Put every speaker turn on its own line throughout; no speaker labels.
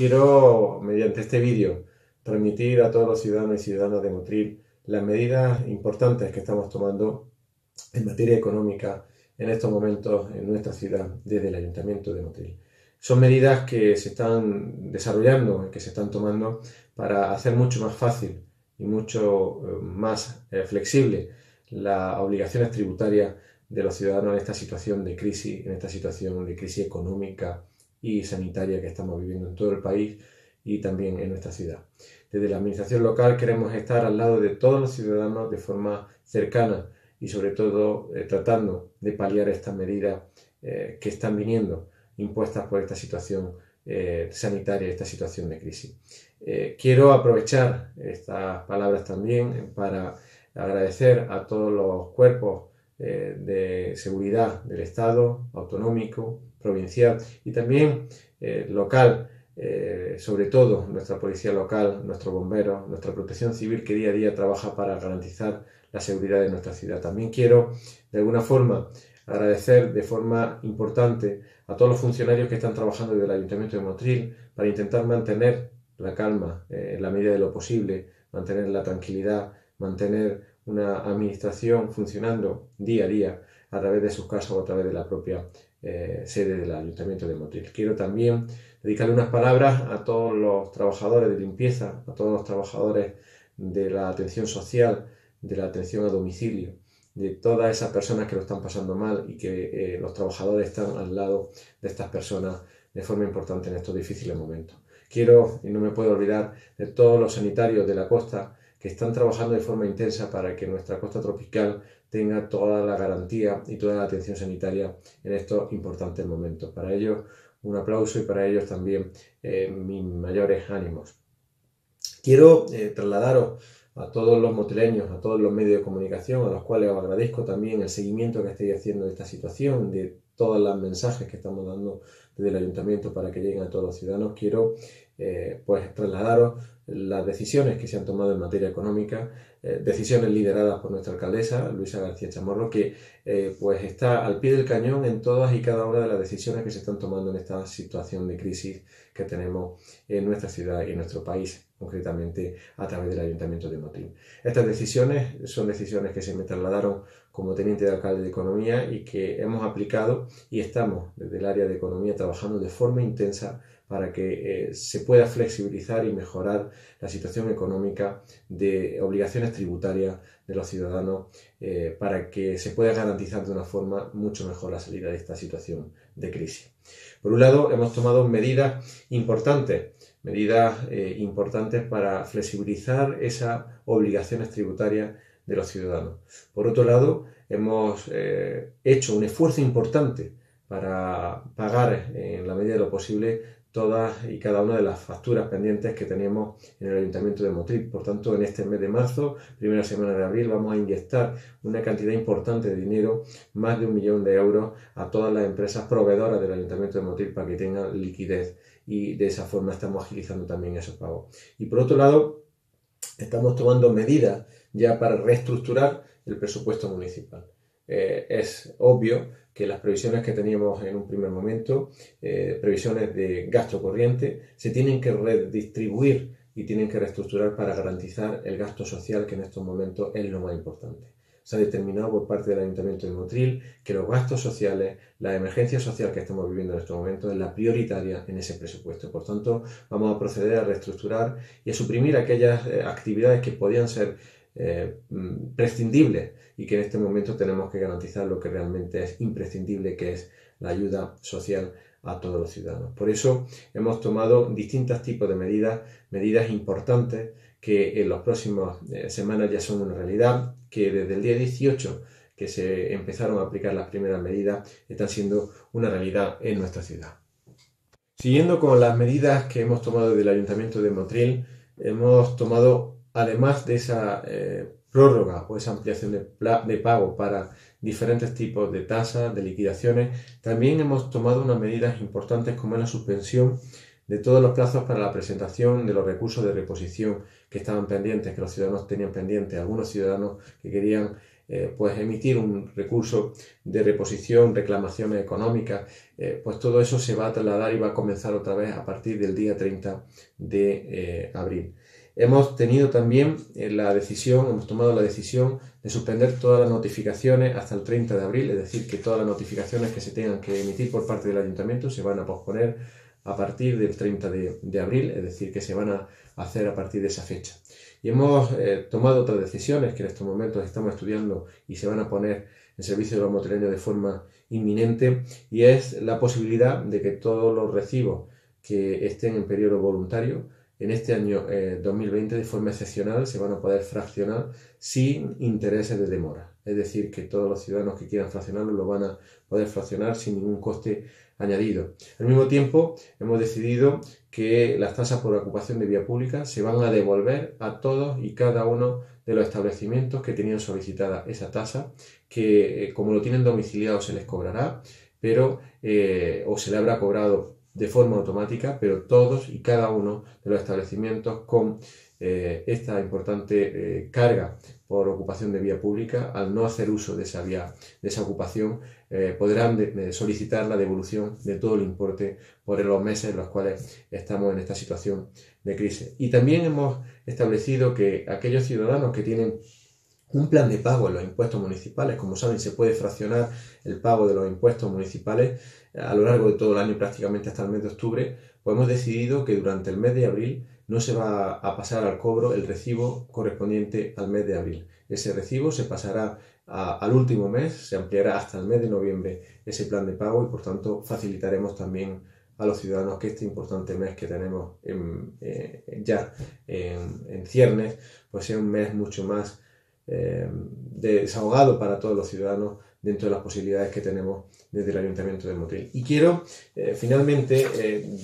Quiero, mediante este vídeo, transmitir a todos los ciudadanos y ciudadanas de Motril las medidas importantes que estamos tomando en materia económica en estos momentos en nuestra ciudad desde el Ayuntamiento de Motril. Son medidas que se están desarrollando, que se están tomando para hacer mucho más fácil y mucho eh, más eh, flexible las obligaciones tributarias de los ciudadanos en esta situación de crisis, en esta situación de crisis económica y sanitaria que estamos viviendo en todo el país y también en nuestra ciudad. Desde la Administración local queremos estar al lado de todos los ciudadanos de forma cercana y sobre todo eh, tratando de paliar estas medidas eh, que están viniendo impuestas por esta situación eh, sanitaria, esta situación de crisis. quiero aprovechar estas palabras también para agradecer a todos los cuerpos de seguridad del Estado, autonómico, provincial y también eh, local, eh, sobre todo nuestra policía local, nuestro bombero, nuestra protección civil que día a día trabaja para garantizar la seguridad de nuestra ciudad. También quiero, de alguna forma, agradecer de forma importante a todos los funcionarios que están trabajando desde el Ayuntamiento de Motril para intentar mantener la calma eh, en la medida de lo posible, mantener la tranquilidad, mantener una administración funcionando día a día a través de sus casas o a través de la propia eh, sede del Ayuntamiento de Motril. Quiero también dedicarle unas palabras a todos los trabajadores de limpieza, a todos los trabajadores de la atención social, de la atención a domicilio, de todas esas personas que lo están pasando mal y que eh, los trabajadores están al lado de estas personas de forma importante en estos difíciles momentos. Quiero, y no me puedo olvidar, de todos los sanitarios de la costa que están trabajando de forma intensa para que nuestra costa tropical tenga toda la garantía y toda la atención sanitaria en estos importantes momentos. Para ellos un aplauso y para ellos también eh, mis mayores ánimos. Quiero eh, trasladaros a todos los motileños, a todos los medios de comunicación, a los cuales os agradezco también el seguimiento que estáis haciendo de esta situación, de todos los mensajes que estamos dando desde el ayuntamiento para que lleguen a todos los ciudadanos. Quiero eh, pues trasladaron las decisiones que se han tomado en materia económica, eh, decisiones lideradas por nuestra alcaldesa, Luisa García Chamorro, que eh, pues está al pie del cañón en todas y cada una de las decisiones que se están tomando en esta situación de crisis que tenemos en nuestra ciudad y en nuestro país, concretamente a través del Ayuntamiento de Motín. Estas decisiones son decisiones que se me trasladaron como teniente de alcalde de Economía y que hemos aplicado y estamos desde el área de Economía trabajando de forma intensa para que eh, se pueda flexibilizar y mejorar la situación económica de obligaciones tributarias de los ciudadanos eh, para que se pueda garantizar de una forma mucho mejor la salida de esta situación de crisis. Por un lado, hemos tomado medidas importantes, medidas eh, importantes para flexibilizar esas obligaciones tributarias de los ciudadanos. Por otro lado, hemos hecho un esfuerzo importante para pagar en la medida de lo posible todas y cada una de las facturas pendientes que tenemos en el Ayuntamiento de Motril. Por tanto, en este mes de marzo, primera semana de abril, vamos a inyectar una cantidad importante de dinero, más de un millón de euros, a todas las empresas proveedoras del Ayuntamiento de Motril para que tengan liquidez y de esa forma estamos agilizando también esos pagos. Y por otro lado, estamos tomando medidas ya para reestructurar el presupuesto municipal. Eh, es obvio que las previsiones que teníamos en un primer momento, eh, previsiones de gasto corriente, se tienen que redistribuir y tienen que reestructurar para garantizar el gasto social que en estos momentos es lo más importante. Se ha determinado por parte del Ayuntamiento de Motril que los gastos sociales, la emergencia social que estamos viviendo en estos momentos es la prioritaria en ese presupuesto. Por tanto, vamos a proceder a reestructurar y a suprimir aquellas eh, actividades que podían ser eh, mm, prescindible y que en este momento tenemos que garantizar lo que realmente es imprescindible, que es la ayuda social a todos los ciudadanos. Por eso hemos tomado distintos tipos de medidas, medidas importantes que en las próximas eh, semanas ya son una realidad, que desde el día 18 que se empezaron a aplicar las primeras medidas están siendo una realidad en nuestra ciudad. Siguiendo con las medidas que hemos tomado del Ayuntamiento de Motril, hemos tomado además de esa eh, prórroga o esa ampliación de, pago para diferentes tipos de tasas, de liquidaciones, también hemos tomado unas medidas importantes como es la suspensión de todos los plazos para la presentación de los recursos de reposición que estaban pendientes, que los ciudadanos tenían pendientes, algunos ciudadanos que querían eh, pues emitir un recurso de reposición, reclamaciones económicas, eh, pues todo eso se va a trasladar y va a comenzar otra vez a partir del día 30 de abril. Hemos tenido también eh, la decisión, hemos tomado la decisión de suspender todas las notificaciones hasta el 30 de abril, es decir, que todas las notificaciones que se tengan que emitir por parte del ayuntamiento se van a posponer a partir del 30 de, abril, es decir, que se van a hacer a partir de esa fecha. Y hemos eh, tomado otras decisiones que en estos momentos estamos estudiando y se van a poner en servicio de los de forma inminente, y es la posibilidad de que todos los recibos que estén en periodo voluntario, en este año 2020 eh, de forma excepcional se van a poder fraccionar sin intereses de demora. Es decir, que todos los ciudadanos que quieran fraccionarlo lo van a poder fraccionar sin ningún coste añadido. Al mismo tiempo, hemos decidido que las tasas por ocupación de vía pública se van a devolver a todos y cada uno de los establecimientos que tenían solicitada esa tasa, que eh, como lo tienen domiciliado se les cobrará, pero eh, o se le habrá cobrado de forma automática, pero todos y cada uno de los establecimientos con eh, esta importante eh, carga por ocupación de vía pública, al no hacer uso de esa vía, de esa ocupación, eh, podrán solicitar la devolución de todo el importe por los meses en los cuales estamos en esta situación de crisis. Y también hemos establecido que aquellos ciudadanos que tienen un plan de pago en los impuestos municipales. Como saben, se puede fraccionar el pago de los impuestos municipales a lo largo de todo el año, prácticamente hasta el mes de octubre. Pues hemos decidido que durante el mes de abril no se va a pasar al cobro el recibo correspondiente al mes de abril. Ese recibo se pasará al último mes, se ampliará hasta el mes de noviembre ese plan de pago y por tanto facilitaremos también a los ciudadanos que este importante mes que tenemos eh, ya en, en ciernes, pues sea un mes mucho más eh, de desahogado para todos los ciudadanos dentro de las posibilidades que tenemos desde el Ayuntamiento de Motril. Y quiero eh, finalmente eh,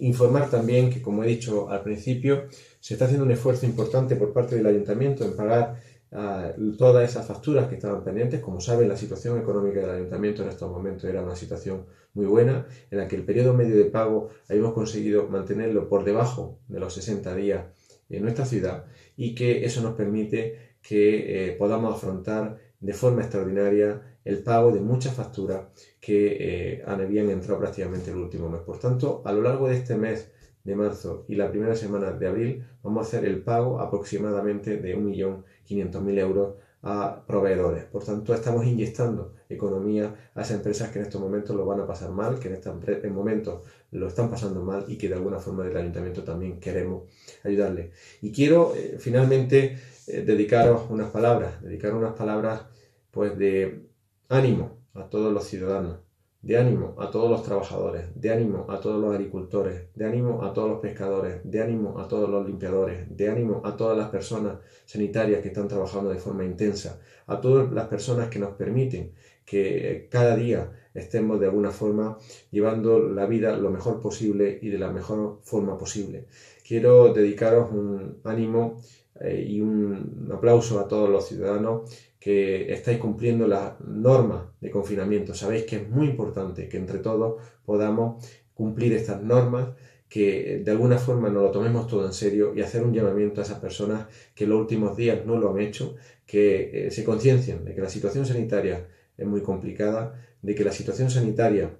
informar también que, como he dicho al principio, se está haciendo un esfuerzo importante por parte del Ayuntamiento en pagar ah, todas esas facturas que estaban pendientes. Como saben, la situación económica del Ayuntamiento en estos momentos era una situación muy buena, en la que el periodo medio de pago habíamos conseguido mantenerlo por debajo de los 60 días en nuestra ciudad y que eso nos permite que eh, podamos afrontar de forma extraordinaria el pago de muchas facturas que eh, habían entrado prácticamente el último mes. Por tanto, a lo largo de este mes de marzo y la primera semana de abril vamos a hacer el pago aproximadamente de 1.500.000 euros a proveedores. Por tanto, estamos inyectando economía a esas empresas que en estos momentos lo van a pasar mal, que en estos momentos lo están pasando mal y que de alguna forma del ayuntamiento también queremos ayudarles. Y quiero eh, finalmente eh, dedicaros unas palabras, dedicar unas palabras pues de ánimo a todos los ciudadanos, de ánimo a todos los trabajadores, de ánimo a todos los agricultores, de ánimo a todos los pescadores, de ánimo a todos los limpiadores, de ánimo a todas las personas sanitarias que están trabajando de forma intensa, a todas las personas que nos permiten que cada día estemos de alguna forma llevando la vida lo mejor posible y de la mejor forma posible quiero dedicaros un ánimo eh, y un aplauso a todos los ciudadanos que estáis cumpliendo las normas de confinamiento. Sabéis que es muy importante que entre todos podamos cumplir estas normas que de alguna forma nos lo tomemos todo en serio y hacer un llamamiento a esas personas que en los últimos días no lo han hecho, que eh, se conciencien de que la situación sanitaria es muy complicada, de que la situación sanitaria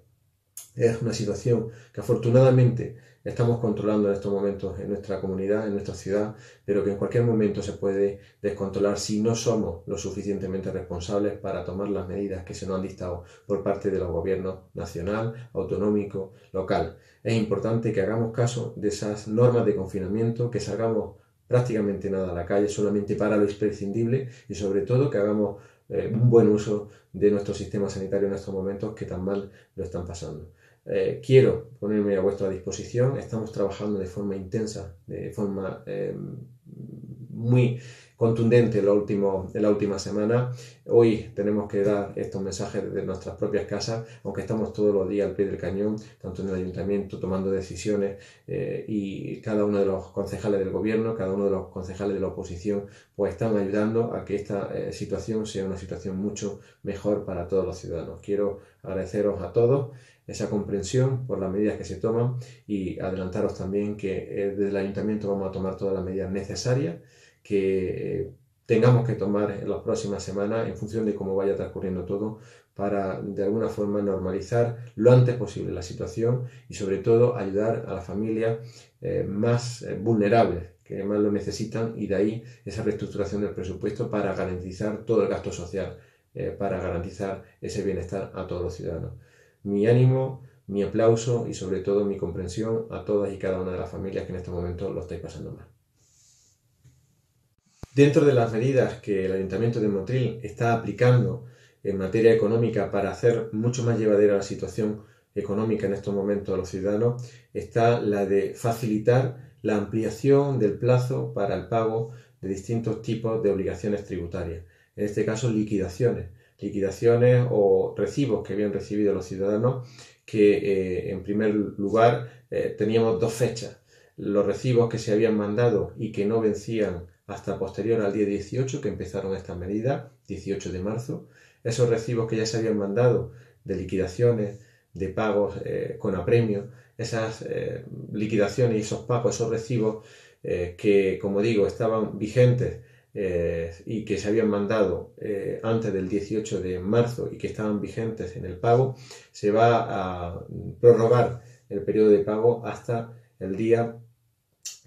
es una situación que afortunadamente estamos controlando en estos momentos en nuestra comunidad, en nuestra ciudad, pero que en cualquier momento se puede descontrolar si no somos lo suficientemente responsables para tomar las medidas que se nos han dictado por parte de los gobiernos nacional, autonómico, local. Es importante que hagamos caso de esas normas de confinamiento, que salgamos prácticamente nada a la calle, solamente para lo imprescindible y sobre todo que hagamos eh, un buen uso de nuestro sistema sanitario en estos momentos que tan mal lo están pasando. Eh, quiero ponerme a vuestra disposición. Estamos trabajando de forma intensa, de forma eh, muy contundente en la, última semana. Hoy tenemos que dar estos mensajes desde nuestras propias casas, aunque estamos todos los días al pie del cañón, tanto en el ayuntamiento tomando decisiones eh, y cada uno de los concejales del gobierno, cada uno de los concejales de la oposición, pues están ayudando a que esta situación sea una situación mucho mejor para todos los ciudadanos. Quiero agradeceros a todos esa comprensión por las medidas que se toman y adelantaros también que eh, desde el ayuntamiento vamos a tomar todas las medidas necesarias que eh, tengamos que tomar en las próximas semanas en función de cómo vaya transcurriendo todo para de alguna forma normalizar lo antes posible la situación y sobre todo ayudar a las familias eh, más vulnerables que más lo necesitan y de ahí esa reestructuración del presupuesto para garantizar todo el gasto social, para garantizar ese bienestar a todos los ciudadanos mi ánimo, mi aplauso y sobre todo mi comprensión a todas y cada una de las familias que en este momento lo estáis pasando mal. Dentro de las medidas que el Ayuntamiento de Motril está aplicando en materia económica para hacer mucho más llevadera la situación económica en estos momentos a los ciudadanos está la de facilitar la ampliación del plazo para el pago de distintos tipos de obligaciones tributarias, en este caso liquidaciones, liquidaciones o recibos que habían recibido los ciudadanos, que eh, en primer lugar eh, teníamos dos fechas. Los recibos que se habían mandado y que no vencían hasta posterior al día 18, que empezaron esta medida, 18 de marzo. Esos recibos que ya se habían mandado de liquidaciones, de pagos eh, con apremio, esas liquidaciones y esos pagos, esos recibos que, como digo, estaban vigentes eh, y que se habían mandado eh, antes del 18 de marzo y que estaban vigentes en el pago, se va a prorrogar el periodo de pago hasta el día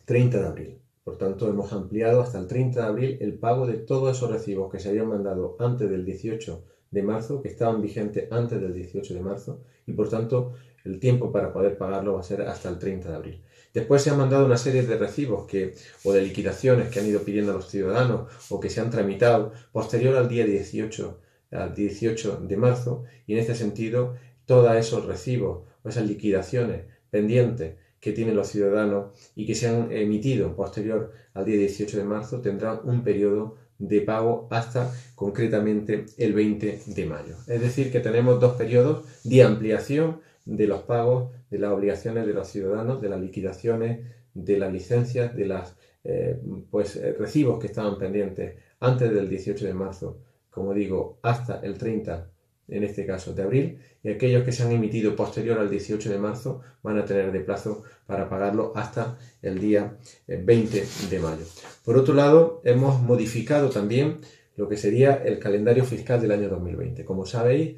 30 de abril. Por tanto, hemos ampliado hasta el 30 de abril el pago de todos esos recibos que se habían mandado antes del 18 de marzo, que estaban vigentes antes del 18 de marzo, y por tanto el tiempo para poder pagarlo va a ser hasta el 30 de abril. Después se han mandado una serie de recibos que, o de liquidaciones que han ido pidiendo a los ciudadanos o que se han tramitado posterior al día 18, al 18 de marzo y en este sentido todos esos recibos o esas liquidaciones pendientes que tienen los ciudadanos y que se han emitido posterior al día 18 de marzo tendrán un periodo de pago hasta concretamente el 20 de mayo. Es decir, que tenemos dos periodos de ampliación de los pagos de las obligaciones de los ciudadanos, de las liquidaciones, de las licencias, de los eh, pues, eh, recibos que estaban pendientes antes del 18 de marzo, como digo, hasta el 30 en este caso de abril, y aquellos que se han emitido posterior al 18 de marzo van a tener de plazo para pagarlo hasta el día 20 eh, de mayo. Por otro lado, hemos modificado también lo que sería el calendario fiscal del año 2020. Como sabéis,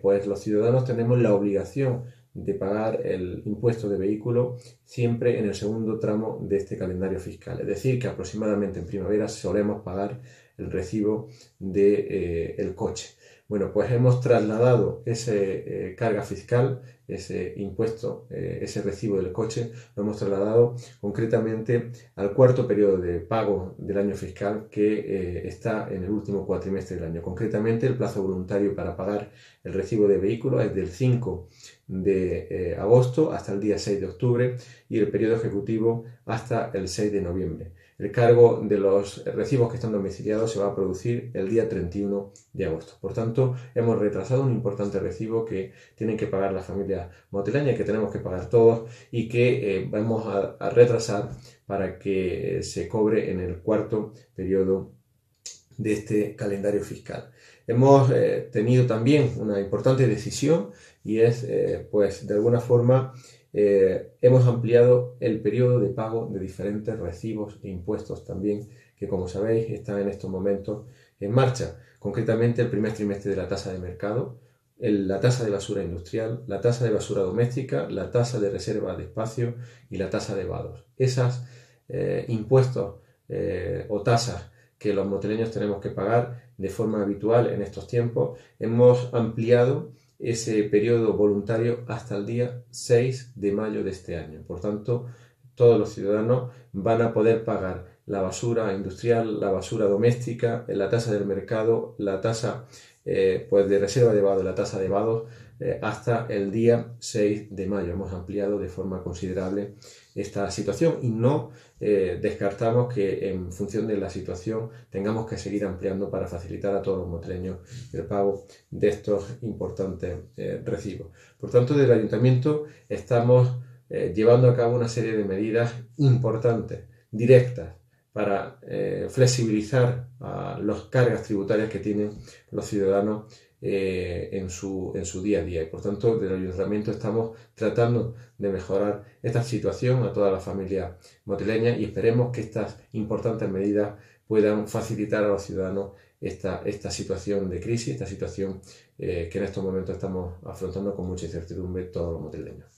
pues los ciudadanos tenemos la obligación de pagar el impuesto de vehículo siempre en el segundo tramo de este calendario fiscal. Es decir, que aproximadamente en primavera solemos pagar el recibo del de, eh, el coche. Bueno, pues hemos trasladado esa eh, carga fiscal, ese impuesto, eh, ese recibo del coche, lo hemos trasladado concretamente al cuarto periodo de pago del año fiscal que está en el último cuatrimestre del año. Concretamente, el plazo voluntario para pagar el recibo de vehículo es del 5 de eh, agosto hasta el día 6 de octubre y el periodo ejecutivo hasta el 6 de noviembre. El cargo de los recibos que están domiciliados se va a producir el día 31 de agosto. Por tanto, hemos retrasado un importante recibo que tienen que pagar las familias motelañas, que tenemos que pagar todos y que eh, vamos a, retrasar para que eh, se cobre en el cuarto periodo de este calendario fiscal hemos eh, tenido también una importante decisión y es, eh, pues, de alguna forma, eh, hemos ampliado el periodo de pago de diferentes recibos e impuestos también, que como sabéis están en estos momentos en marcha. Concretamente el primer trimestre de la tasa de mercado, la tasa de basura industrial, la tasa de basura doméstica, la tasa de reserva de espacio y la tasa de vados. Esas impuestos o tasas que los moteleños tenemos que pagar de forma habitual en estos tiempos. Hemos ampliado ese periodo voluntario hasta el día 6 de mayo de este año. Por tanto, todos los ciudadanos van a poder pagar la basura industrial, la basura doméstica, la tasa del mercado, la tasa eh, pues, de reserva de vado la tasa de vados, eh, hasta el día 6 de mayo. Hemos ampliado de forma considerable esta situación y no eh, descartamos que en función de la situación tengamos que seguir ampliando para facilitar a todos los motreños el pago de estos importantes eh, recibos. Por tanto, desde el ayuntamiento estamos llevando a cabo una serie de medidas importantes, directas, para flexibilizar las cargas tributarias que tienen los ciudadanos eh, en, su, en su día a día. Y por tanto, desde ayuntamiento estamos tratando de mejorar esta situación a toda la familia motileña y esperemos que estas importantes medidas puedan facilitar a los ciudadanos esta, situación de crisis, esta situación eh, que en estos momentos estamos afrontando con mucha incertidumbre todos los motileños.